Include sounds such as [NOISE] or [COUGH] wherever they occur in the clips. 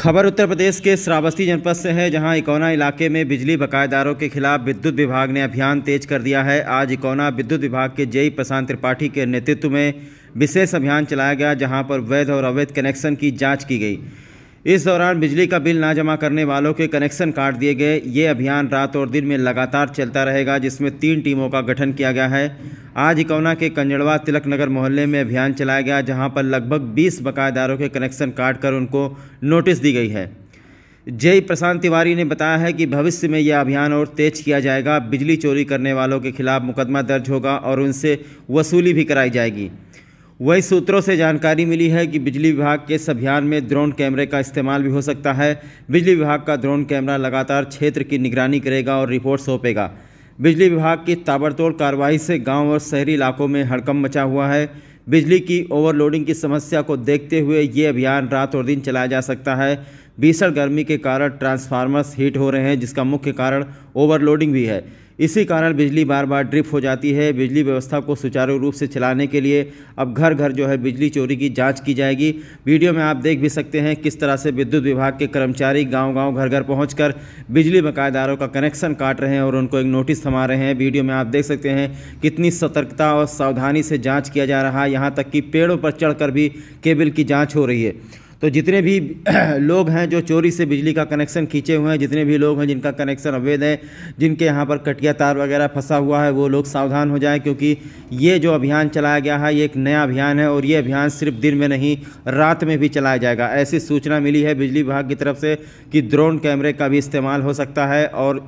खबर उत्तर प्रदेश के श्रावस्ती जनपद से है जहां इकौना इलाके में बिजली बकायेदारों के खिलाफ विद्युत विभाग ने अभियान तेज कर दिया है आज इकौना विद्युत विभाग के जय प्रशांत त्रिपाठी के नेतृत्व में विशेष अभियान चलाया गया जहां पर वैध और अवैध कनेक्शन की जांच की गई इस दौरान बिजली का बिल ना जमा करने वालों के कनेक्शन काट दिए गए ये अभियान रात और दिन में लगातार चलता रहेगा जिसमें तीन टीमों का गठन किया गया है आज इकौना के कंजड़वा तिलक नगर मोहल्ले में अभियान चलाया गया जहां पर लगभग 20 बकायेदारों के कनेक्शन काट कर उनको नोटिस दी गई है जय प्रशांत तिवारी ने बताया है कि भविष्य में यह अभियान और तेज किया जाएगा बिजली चोरी करने वालों के खिलाफ मुकदमा दर्ज होगा और उनसे वसूली भी कराई जाएगी वही सूत्रों से जानकारी मिली है कि बिजली विभाग के इस अभियान में ड्रोन कैमरे का इस्तेमाल भी हो सकता है बिजली विभाग का ड्रोन कैमरा लगातार क्षेत्र की निगरानी करेगा और रिपोर्ट सौंपेगा बिजली विभाग की ताबड़तोड़ कार्रवाई से गांव और शहरी इलाकों में हड़कम मचा हुआ है बिजली की ओवरलोडिंग की समस्या को देखते हुए ये अभियान रात और दिन चलाया जा सकता है भीषण गर्मी के कारण ट्रांसफार्मर्स हीट हो रहे हैं जिसका मुख्य कारण ओवरलोडिंग भी है इसी कारण बिजली बार बार ड्रिप हो जाती है बिजली व्यवस्था को सुचारू रूप से चलाने के लिए अब घर घर जो है बिजली चोरी की जांच की जाएगी वीडियो में आप देख भी सकते हैं किस तरह से विद्युत विभाग के कर्मचारी गांव गांव घर घर पहुँच बिजली बकायेदारों का कनेक्शन काट रहे हैं और उनको एक नोटिस थमा रहे हैं वीडियो में आप देख सकते हैं कितनी सतर्कता और सावधानी से जाँच किया जा रहा है यहाँ तक कि पेड़ों पर चढ़ भी केबल की जाँच हो रही है तो जितने भी [CLEARS THROAT] लोग हैं जो चोरी से बिजली का कनेक्शन खींचे हुए हैं जितने भी लोग हैं जिनका कनेक्शन अवैध है जिनके यहाँ पर कटिया तार वगैरह फंसा हुआ है वो लोग सावधान हो जाएं क्योंकि ये जो अभियान चलाया गया है ये एक नया अभियान है और ये अभियान सिर्फ दिन में नहीं रात में भी चलाया जाएगा ऐसी सूचना मिली है बिजली विभाग की तरफ से कि ड्रोन कैमरे का भी इस्तेमाल हो सकता है और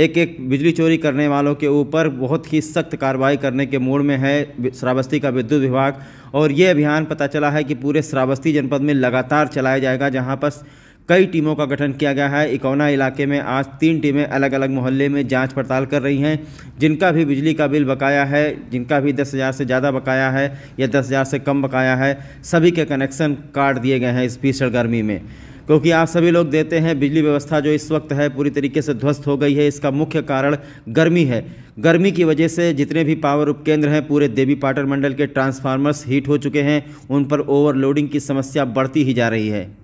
एक एक बिजली चोरी करने वालों के ऊपर बहुत ही सख्त कार्रवाई करने के मोड़ में है श्रावस्ती का विद्युत विभाग और ये अभियान पता चला है कि पूरे श्रावस्ती जनपद में लगातार चलाया जाएगा जहाँ पर कई टीमों का गठन किया गया है इकौना इलाके में आज तीन टीमें अलग अलग मोहल्ले में जांच पड़ताल कर रही हैं जिनका भी बिजली का बिल बकाया है जिनका भी दस हज़ार से ज़्यादा बकाया है या दस हज़ार से कम बकाया है सभी के कनेक्शन काट दिए गए हैं इस भीषण गर्मी में क्योंकि आप सभी लोग देते हैं बिजली व्यवस्था जो इस वक्त है पूरी तरीके से ध्वस्त हो गई है इसका मुख्य कारण गर्मी है गर्मी की वजह से जितने भी पावर उपकेंद्र हैं पूरे देवी पाटन मंडल के ट्रांसफार्मर्स हीट हो चुके हैं उन पर ओवरलोडिंग की समस्या बढ़ती ही जा रही है